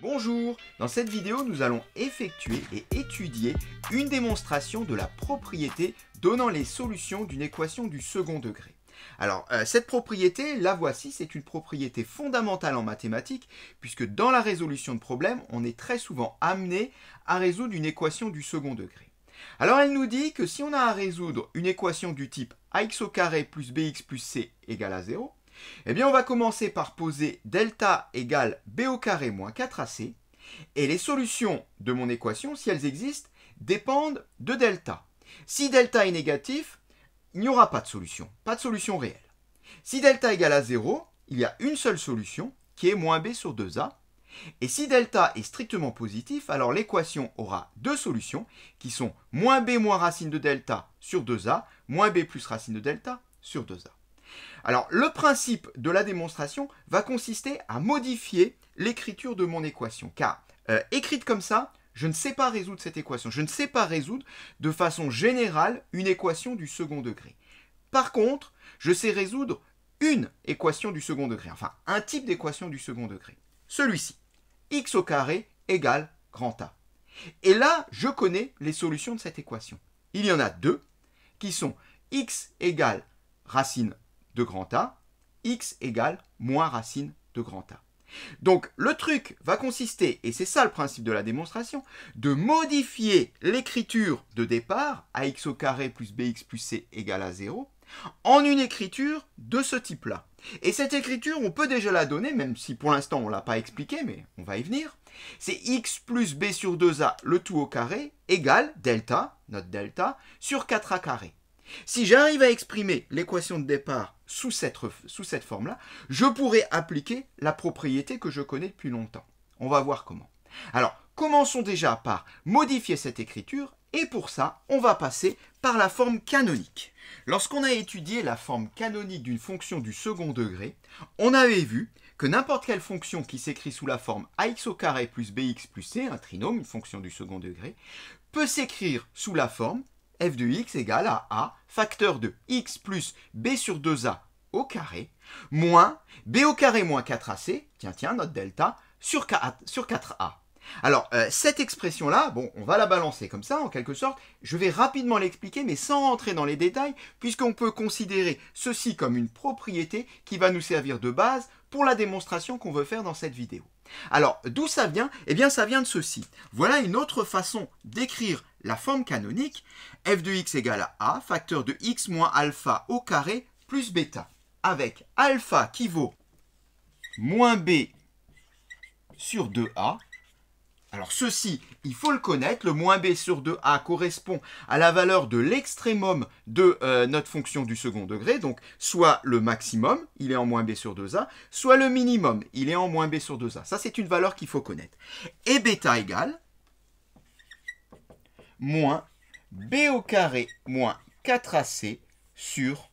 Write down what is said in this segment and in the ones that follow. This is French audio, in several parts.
Bonjour Dans cette vidéo, nous allons effectuer et étudier une démonstration de la propriété donnant les solutions d'une équation du second degré. Alors, euh, cette propriété, la voici, c'est une propriété fondamentale en mathématiques, puisque dans la résolution de problèmes, on est très souvent amené à résoudre une équation du second degré. Alors elle nous dit que si on a à résoudre une équation du type ax au carré plus bx plus c égale à 0, eh bien, on va commencer par poser delta égale b au carré moins 4ac. Et les solutions de mon équation, si elles existent, dépendent de delta. Si delta est négatif, il n'y aura pas de solution, pas de solution réelle. Si delta égale à 0, il y a une seule solution, qui est moins b sur 2a. Et si delta est strictement positif, alors l'équation aura deux solutions, qui sont moins b moins racine de delta sur 2a, moins b plus racine de delta sur 2a. Alors, le principe de la démonstration va consister à modifier l'écriture de mon équation, car euh, écrite comme ça, je ne sais pas résoudre cette équation. Je ne sais pas résoudre de façon générale une équation du second degré. Par contre, je sais résoudre une équation du second degré, enfin un type d'équation du second degré. Celui-ci, x au carré égale grand A. Et là, je connais les solutions de cette équation. Il y en a deux qui sont x égale racine de grand A, x égale moins racine de grand A. Donc le truc va consister, et c'est ça le principe de la démonstration, de modifier l'écriture de départ, ax au carré plus bx plus c égale à 0, en une écriture de ce type-là. Et cette écriture, on peut déjà la donner, même si pour l'instant on ne l'a pas expliqué, mais on va y venir. C'est x plus b sur 2a, le tout au carré, égale delta, notre delta, sur 4a carré. Si j'arrive à exprimer l'équation de départ sous cette, forme-là, je pourrais appliquer la propriété que je connais depuis longtemps. On va voir comment. Alors, commençons déjà par modifier cette écriture, et pour ça, on va passer par la forme canonique. Lorsqu'on a étudié la forme canonique d'une fonction du second degré, on avait vu que n'importe quelle fonction qui s'écrit sous la forme ax au carré plus bx plus c, un trinôme, une fonction du second degré, peut s'écrire sous la forme f de x égale à a facteur de x plus b sur 2a au carré, moins b au carré moins 4ac, tiens, tiens, notre delta, sur 4a. Alors, euh, cette expression-là, bon, on va la balancer comme ça, en quelque sorte. Je vais rapidement l'expliquer, mais sans rentrer dans les détails, puisqu'on peut considérer ceci comme une propriété qui va nous servir de base pour la démonstration qu'on veut faire dans cette vidéo. Alors, d'où ça vient Eh bien, ça vient de ceci. Voilà une autre façon d'écrire la forme canonique, f de x égale à a, facteur de x moins alpha au carré plus bêta, avec alpha qui vaut moins b sur 2a. Alors ceci, il faut le connaître, le moins b sur 2a correspond à la valeur de l'extrémum de euh, notre fonction du second degré, donc soit le maximum, il est en moins b sur 2a, soit le minimum, il est en moins b sur 2a. Ça c'est une valeur qu'il faut connaître. Et bêta égale moins b au carré moins 4ac sur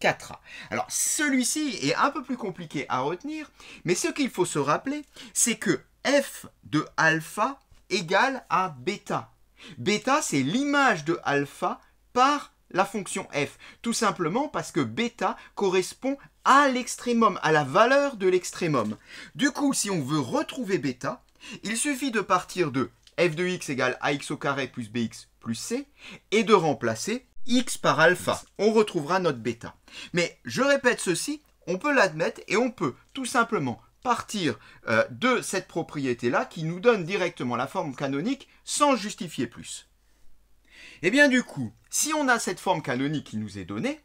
4a. Alors celui-ci est un peu plus compliqué à retenir, mais ce qu'il faut se rappeler, c'est que f de alpha égale à bêta. Bêta, c'est l'image de alpha par la fonction f, tout simplement parce que bêta correspond à l'extrémum, à la valeur de l'extrémum. Du coup, si on veut retrouver bêta, il suffit de partir de f de x égale ax au carré plus bx plus c, et de remplacer x par alpha. On retrouvera notre bêta. Mais je répète ceci, on peut l'admettre et on peut tout simplement partir euh, de cette propriété-là qui nous donne directement la forme canonique sans justifier plus. Et eh bien du coup, si on a cette forme canonique qui nous est donnée,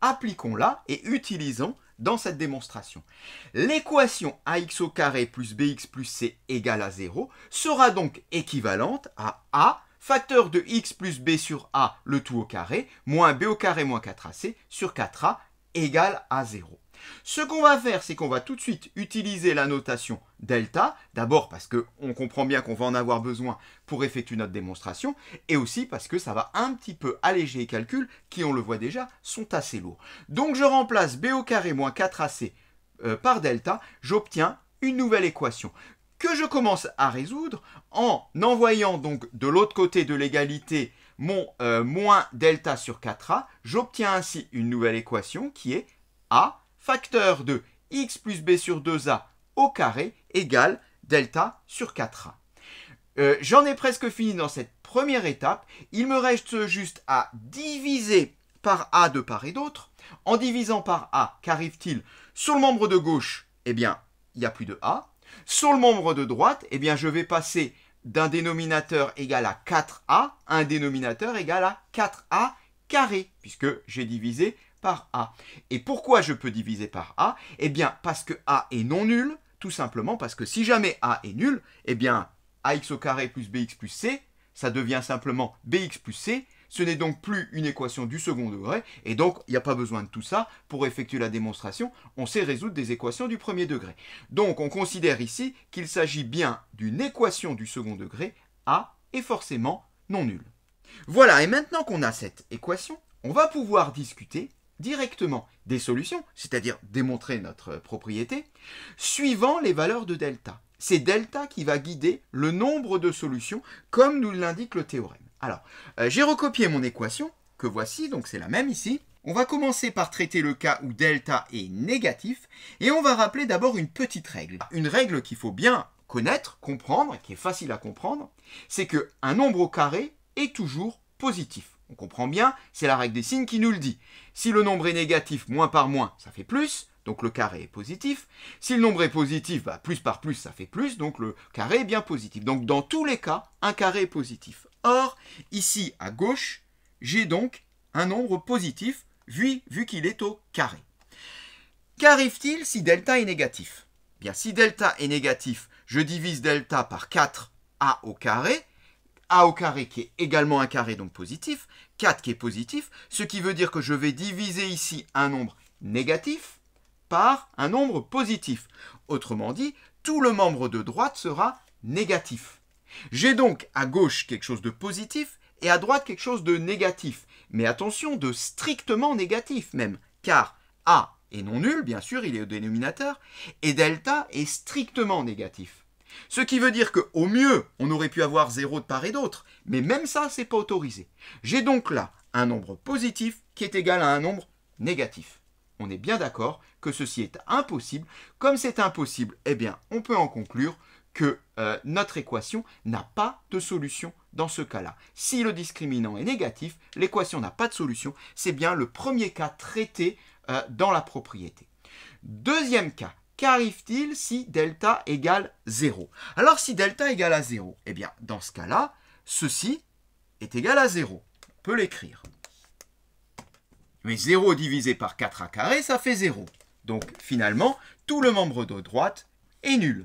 appliquons-la et utilisons dans cette démonstration. L'équation ax au carré plus bx plus c égale à 0 sera donc équivalente à a facteur de x plus b sur a, le tout au carré, moins b au carré moins 4ac sur 4a égale à 0. Ce qu'on va faire, c'est qu'on va tout de suite utiliser la notation delta, d'abord parce qu'on comprend bien qu'on va en avoir besoin pour effectuer notre démonstration, et aussi parce que ça va un petit peu alléger les calculs qui, on le voit déjà, sont assez lourds. Donc je remplace b au carré moins 4ac euh, par delta, j'obtiens une nouvelle équation que je commence à résoudre en envoyant donc de l'autre côté de l'égalité mon euh, moins delta sur 4a, j'obtiens ainsi une nouvelle équation qui est a facteur de x plus b sur 2a au carré égale delta sur 4a. Euh, j'en ai presque fini dans cette première étape. Il me reste juste à diviser par a de part et d'autre. En divisant par a, qu'arrive-t-il Sur le membre de gauche, eh bien, il n'y a plus de a. Sur le membre de droite, eh bien, je vais passer d'un dénominateur égal à 4a à un dénominateur égal à 4a carré, puisque j'ai divisé par A. Et pourquoi je peux diviser par A Eh bien, parce que A est non nul, tout simplement parce que si jamais A est nul, eh bien, AX au carré plus BX plus C, ça devient simplement BX plus C, ce n'est donc plus une équation du second degré, et donc il n'y a pas besoin de tout ça pour effectuer la démonstration, on sait résoudre des équations du premier degré. Donc on considère ici qu'il s'agit bien d'une équation du second degré, A est forcément non nulle. Voilà, et maintenant qu'on a cette équation, on va pouvoir discuter directement des solutions, c'est-à-dire démontrer notre propriété, suivant les valeurs de delta. C'est delta qui va guider le nombre de solutions, comme nous l'indique le théorème. Alors, euh, j'ai recopié mon équation, que voici, donc c'est la même ici. On va commencer par traiter le cas où delta est négatif, et on va rappeler d'abord une petite règle. Une règle qu'il faut bien connaître, comprendre, qui est facile à comprendre, c'est qu'un nombre au carré est toujours positif on comprend bien, c'est la règle des signes qui nous le dit. Si le nombre est négatif, moins par moins, ça fait plus, donc le carré est positif. Si le nombre est positif, bah, plus par plus, ça fait plus, donc le carré est bien positif. Donc dans tous les cas, un carré est positif. Or, ici à gauche, j'ai donc un nombre positif, vu, vu qu'il est au carré. Qu'arrive-t-il si delta est négatif eh Bien, si delta est négatif, je divise delta par 4a au carré, a au carré qui est également un carré, donc positif, 4 qui est positif, ce qui veut dire que je vais diviser ici un nombre négatif par un nombre positif. Autrement dit, tout le membre de droite sera négatif. J'ai donc à gauche quelque chose de positif et à droite quelque chose de négatif. Mais attention, de strictement négatif même, car A est non nul, bien sûr, il est au dénominateur, et delta est strictement négatif. Ce qui veut dire qu'au mieux, on aurait pu avoir 0 de part et d'autre, mais même ça, ce n'est pas autorisé. J'ai donc là un nombre positif qui est égal à un nombre négatif. On est bien d'accord que ceci est impossible. Comme c'est impossible, eh bien, on peut en conclure que euh, notre équation n'a pas de solution dans ce cas-là. Si le discriminant est négatif, l'équation n'a pas de solution. C'est bien le premier cas traité euh, dans la propriété. Deuxième cas, Qu'arrive-t-il si delta égale 0 Alors si delta égale à 0, eh bien dans ce cas-là, ceci est égal à 0. On peut l'écrire. Mais 0 divisé par 4a carré, ça fait 0. Donc finalement, tout le membre de droite est nul.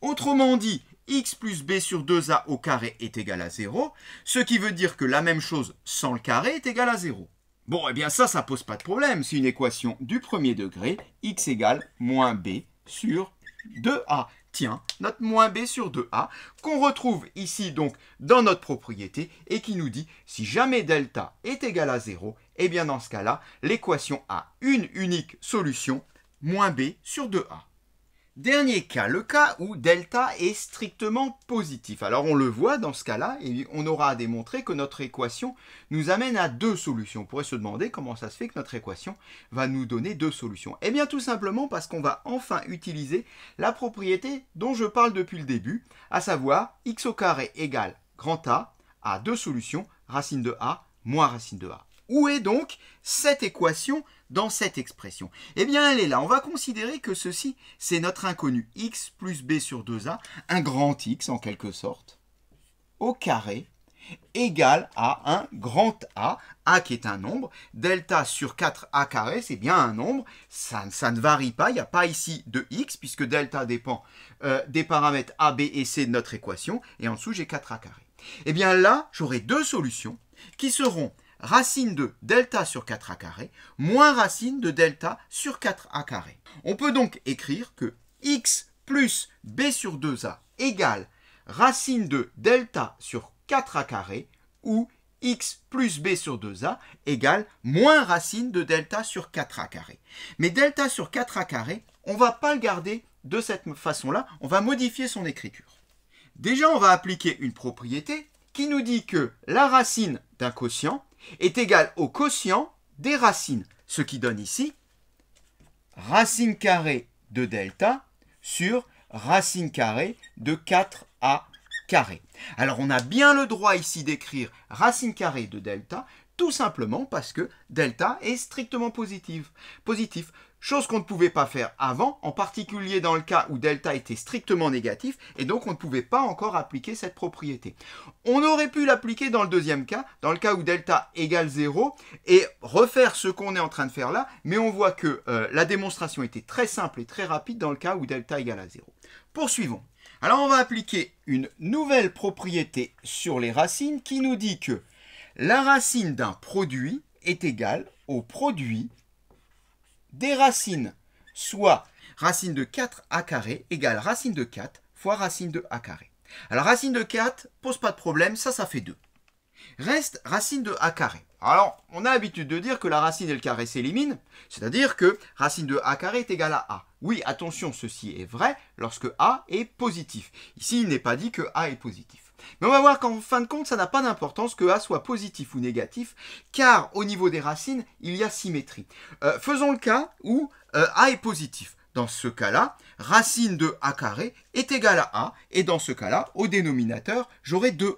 Autrement dit, x plus b sur 2a au carré est égal à 0, ce qui veut dire que la même chose sans le carré est égal à 0. Bon, et eh bien ça, ça pose pas de problème. C'est une équation du premier degré, x égale moins b sur 2a. Tiens, notre moins b sur 2a, qu'on retrouve ici donc dans notre propriété, et qui nous dit, si jamais delta est égal à 0, et eh bien dans ce cas-là, l'équation a une unique solution, moins b sur 2a. Dernier cas, le cas où delta est strictement positif. Alors on le voit dans ce cas-là, et on aura à démontrer que notre équation nous amène à deux solutions. On pourrait se demander comment ça se fait que notre équation va nous donner deux solutions. Eh bien tout simplement parce qu'on va enfin utiliser la propriété dont je parle depuis le début, à savoir x au carré égale grand A à deux solutions, racine de A moins racine de A. Où est donc cette équation dans cette expression Eh bien, elle est là. On va considérer que ceci, c'est notre inconnu x plus b sur 2a, un grand x en quelque sorte, au carré, égal à un grand A, A qui est un nombre, delta sur 4A carré, c'est bien un nombre, ça, ne varie pas, il n'y a pas ici de X, puisque delta dépend euh, des paramètres A, B et C de notre équation, et en dessous j'ai 4A carré. Eh bien là, j'aurai deux solutions qui seront racine de delta sur 4a carré moins racine de delta sur 4a carré. On peut donc écrire que x plus b sur 2a égale racine de delta sur 4a carré ou x plus b sur 2a égale moins racine de delta sur 4a carré. Mais delta sur 4a carré, on ne va pas le garder de cette façon-là, on va modifier son écriture. Déjà, on va appliquer une propriété qui nous dit que la racine d'un quotient est égal au quotient des racines, ce qui donne ici racine carrée de delta sur racine carrée de 4a carré. Alors on a bien le droit ici d'écrire racine carrée de delta, tout simplement parce que delta est strictement positif. positif chose qu'on ne pouvait pas faire avant, en particulier dans le cas où delta était strictement négatif, et donc on ne pouvait pas encore appliquer cette propriété. On aurait pu l'appliquer dans le deuxième cas, dans le cas où delta égale 0, et refaire ce qu'on est en train de faire là, mais on voit que euh, la démonstration était très simple et très rapide dans le cas où delta égale à 0. Poursuivons. Alors on va appliquer une nouvelle propriété sur les racines qui nous dit que la racine d'un produit est égale au produit des racines, soit racine de 4a carré égale racine de 4 fois racine de a carré. Alors racine de 4, pose pas de problème, ça, ça fait 2. Reste racine de a carré. Alors, on a l'habitude de dire que la racine et le carré s'éliminent, c'est-à-dire que racine de a carré est égale à a. Oui, attention, ceci est vrai lorsque a est positif. Ici, il n'est pas dit que a est positif. Mais on va voir qu'en fin de compte, ça n'a pas d'importance que A soit positif ou négatif, car au niveau des racines, il y a symétrie. Euh, faisons le cas où euh, A est positif. Dans ce cas-là, racine de A carré est égale à A, et dans ce cas-là, au dénominateur, j'aurai 2A.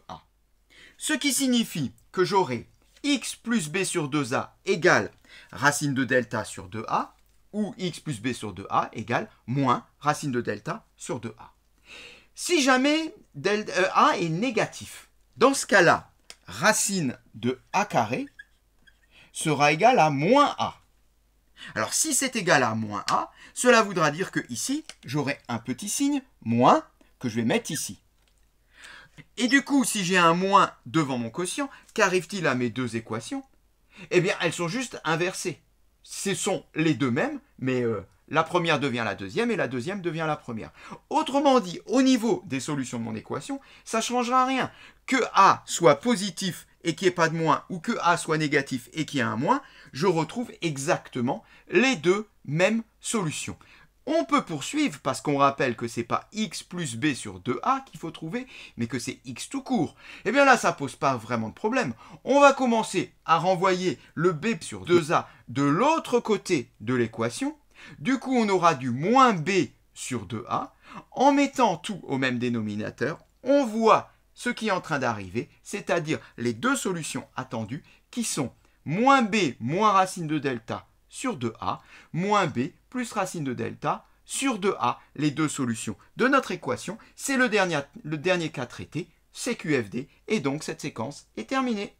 Ce qui signifie que j'aurai x plus b sur 2a égale racine de delta sur 2a, ou x plus b sur 2a égale moins racine de delta sur 2a. Si jamais euh, A est négatif. Dans ce cas-là, racine de A carré sera égale à moins A. Alors si c'est égal à moins A, cela voudra dire que ici, j'aurai un petit signe, moins, que je vais mettre ici. Et du coup, si j'ai un moins devant mon quotient, qu'arrive-t-il à mes deux équations Eh bien, elles sont juste inversées. Ce sont les deux mêmes, mais euh, la première devient la deuxième et la deuxième devient la première. Autrement dit, au niveau des solutions de mon équation, ça ne changera rien. Que A soit positif et qu'il n'y ait pas de moins, ou que A soit négatif et qu'il y ait un moins, je retrouve exactement les deux mêmes solutions. On peut poursuivre parce qu'on rappelle que c'est pas x plus b sur 2a qu'il faut trouver, mais que c'est x tout court. Eh bien là, ça ne pose pas vraiment de problème. On va commencer à renvoyer le b sur 2a de l'autre côté de l'équation du coup, on aura du moins b sur 2a. En mettant tout au même dénominateur, on voit ce qui est en train d'arriver, c'est-à-dire les deux solutions attendues qui sont moins b moins racine de delta sur 2a, moins b plus racine de delta sur 2a, les deux solutions de notre équation. C'est le dernier, le dernier cas traité, QFD, et donc cette séquence est terminée.